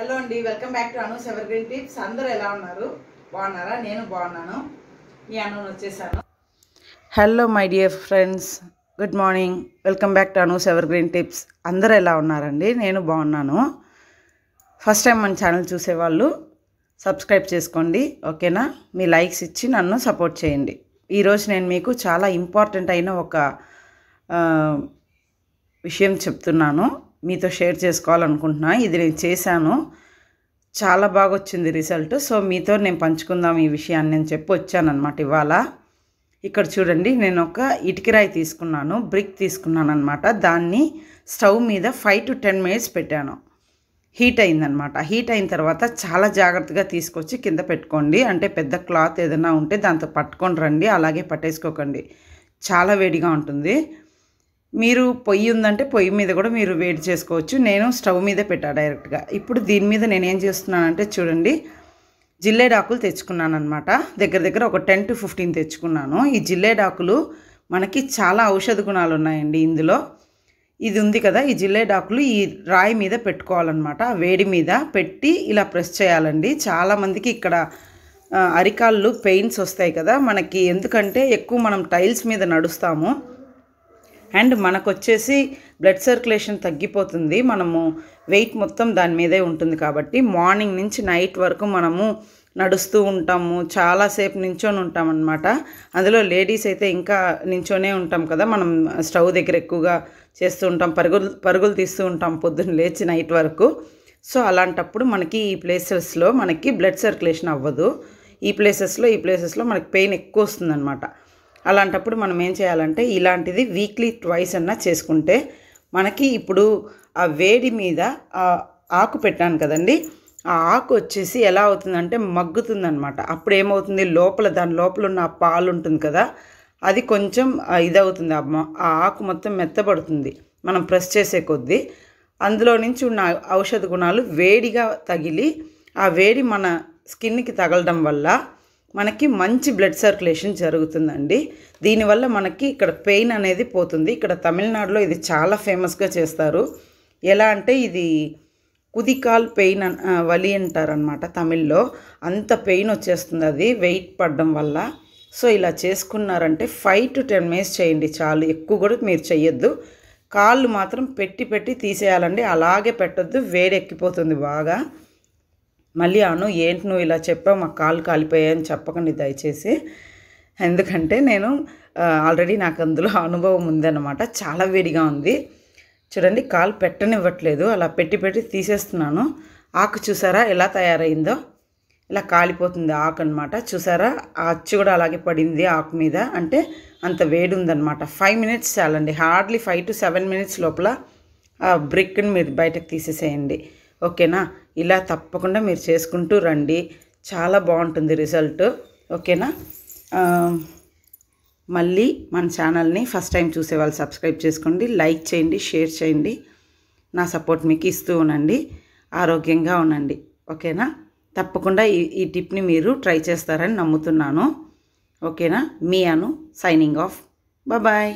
hello అండి welcome back to Anu's evergreen tips అందరూ ఎలా ఉన్నారు బాగున్నారా నేను బాగున్నాను మీ అను వచ్చేసాను hello my dear friends good morning welcome back to Anu's evergreen tips అందరూ ఎలా ఉన్నారండి నేను బాగున్నాను ఫస్ట్ టైం మన ఛానల్ చూసేవాళ్ళు సబ్స్క్రైబ్ చేసుకోండి ఓకేనా మీ లైక్స్ ఇచ్చి నన్ను సపోర్ట్ చేయండి ఈరోజు నేను మీకు చాలా ఇంపార్టెంట్ అయిన ఒక విషయం చెప్తున్నాను మీతో షేర్ చేసుకోవాలనుకుంటున్నా ఇది నేను చేశాను చాలా బాగా వచ్చింది రిజల్ట్ సో మీతో నేను పంచుకుందాం ఈ విషయాన్ని నేను చెప్పి వచ్చానమాట ఇవాళ ఇక్కడ చూడండి నేను ఒక ఇటుకిరాయి తీసుకున్నాను బ్రిక్ తీసుకున్నాను అనమాట దాన్ని స్టవ్ మీద ఫైవ్ టు టెన్ మినిట్స్ పెట్టాను హీట్ అయిందనమాట హీట్ అయిన తర్వాత చాలా జాగ్రత్తగా తీసుకొచ్చి కింద పెట్టుకోండి అంటే పెద్ద క్లాత్ ఏదైనా ఉంటే దాంతో పట్టుకొని రండి అలాగే పట్టేసుకోకండి చాలా వేడిగా ఉంటుంది మీరు పొయ్యి ఉందంటే పొయ్యి మీద కూడా మీరు వేడి చేసుకోవచ్చు నేను స్టవ్ మీద పెట్టా డైరెక్ట్గా ఇప్పుడు దీని మీద నేను ఏం చేస్తున్నానంటే చూడండి జిల్లేడాకులు తెచ్చుకున్నాను అనమాట దగ్గర దగ్గర ఒక టెన్ టు ఫిఫ్టీన్ తెచ్చుకున్నాను ఈ జిల్లేడాకులు మనకి చాలా ఔషధ గుణాలు ఉన్నాయండి ఇందులో ఇది ఉంది కదా ఈ జిల్లేడాకులు ఈ రాయి మీద పెట్టుకోవాలన్నమాట వేడి మీద పెట్టి ఇలా ప్రెస్ చేయాలండి చాలామందికి ఇక్కడ అరికాళ్ళు పెయిన్స్ వస్తాయి కదా మనకి ఎందుకంటే ఎక్కువ మనం టైల్స్ మీద నడుస్తాము అండ్ మనకు వచ్చేసి బ్లడ్ సర్క్యులేషన్ తగ్గిపోతుంది మనము వెయిట్ మొత్తం దాని మీదే ఉంటుంది కాబట్టి మార్నింగ్ నుంచి నైట్ వరకు మనము నడుస్తూ ఉంటాము చాలాసేపు నించొని ఉంటాం అనమాట అందులో లేడీస్ అయితే ఇంకా నించొనే ఉంటాం కదా మనం స్టవ్ దగ్గర ఎక్కువగా చేస్తూ ఉంటాం పరుగులు పరుగులు తీస్తూ ఉంటాం పొద్దున్న లేచి నైట్ వరకు సో అలాంటప్పుడు మనకి ఈ ప్లేసెస్లో మనకి బ్లడ్ సర్క్యులేషన్ అవ్వదు ఈ ప్లేసెస్లో ఈ ప్లేసెస్లో మనకి పెయిన్ ఎక్కువ వస్తుందన్నమాట అలాంటప్పుడు మనం ఏం చేయాలంటే ఇలాంటిది వీక్లీ ట్వైస్ అన్నా చేసుకుంటే మనకి ఇప్పుడు ఆ వేడి మీద ఆకు పెట్టాను కదండి ఆ ఆకు వచ్చేసి ఎలా అవుతుందంటే మగ్గుతుందనమాట అప్పుడు ఏమవుతుంది లోపల దాని లోపల ఉన్న ఆ పాలు ఉంటుంది కదా అది కొంచెం ఇదవుతుంది ఆ ఆకు మొత్తం మెత్తబడుతుంది మనం ప్రెస్ చేసే కొద్దీ అందులో నుంచి ఉన్న ఔషధ గుణాలు వేడిగా తగిలి ఆ వేడి మన స్కిన్కి తగలడం వల్ల మనకి మంచి బ్లడ్ సర్క్యులేషన్ జరుగుతుందండి దీనివల్ల మనకి ఇక్కడ పెయిన్ అనేది పోతుంది ఇక్కడ తమిళనాడులో ఇది చాలా ఫేమస్గా చేస్తారు ఎలా అంటే ఇది కుదికాల్ పెయిన్ వలి అంటారనమాట తమిళ్లో అంత పెయిన్ వచ్చేస్తుంది అది వెయిట్ పడడం వల్ల సో ఇలా చేసుకున్నారంటే ఫైవ్ టు టెన్ మినిట్స్ చేయండి చాలు ఎక్కువ కూడా మీరు చేయొద్దు కాళ్ళు మాత్రం పెట్టి పెట్టి తీసేయాలండి అలాగే పెట్టొద్దు వేడెక్కిపోతుంది బాగా మళ్ళీ అను ఏంటి నువ్వు ఇలా చెప్పావు మా కాలు కాలిపోయాయని చెప్పకండి దయచేసి ఎందుకంటే నేను ఆల్రెడీ నాకు అందులో అనుభవం ఉందన్నమాట చాలా వేడిగా ఉంది చూడండి కాలు పెట్టనివ్వట్లేదు అలా పెట్టి పెట్టి తీసేస్తున్నాను ఆకు చూసారా ఎలా తయారైందో ఇలా కాలిపోతుంది ఆకు అనమాట చూసారా ఆ అచ్చు కూడా అలాగే పడింది ఆకు మీద అంటే అంత వేడి ఉందన్నమాట ఫైవ్ మినిట్స్ చాలండి hardly five to seven minutes లోపల ఆ బ్రిక్ని మీరు బయటకు తీసేసేయండి ఓకేనా ఇలా తప్పకుండా మీరు చేసుకుంటూ రండి చాలా బాగుంటుంది రిజల్ట్ ఓకేనా మళ్ళీ మన ఛానల్ని ఫస్ట్ టైం చూసే వాళ్ళు సబ్స్క్రైబ్ చేసుకోండి లైక్ చేయండి షేర్ చేయండి నా సపోర్ట్ మీకు ఇస్తూ ఉండండి ఆరోగ్యంగా ఉండండి ఓకేనా తప్పకుండా ఈ ఈ టిప్ని మీరు ట్రై చేస్తారని నమ్ముతున్నాను ఓకేనా మీ అను సైనింగ్ ఆఫ్ బాయ్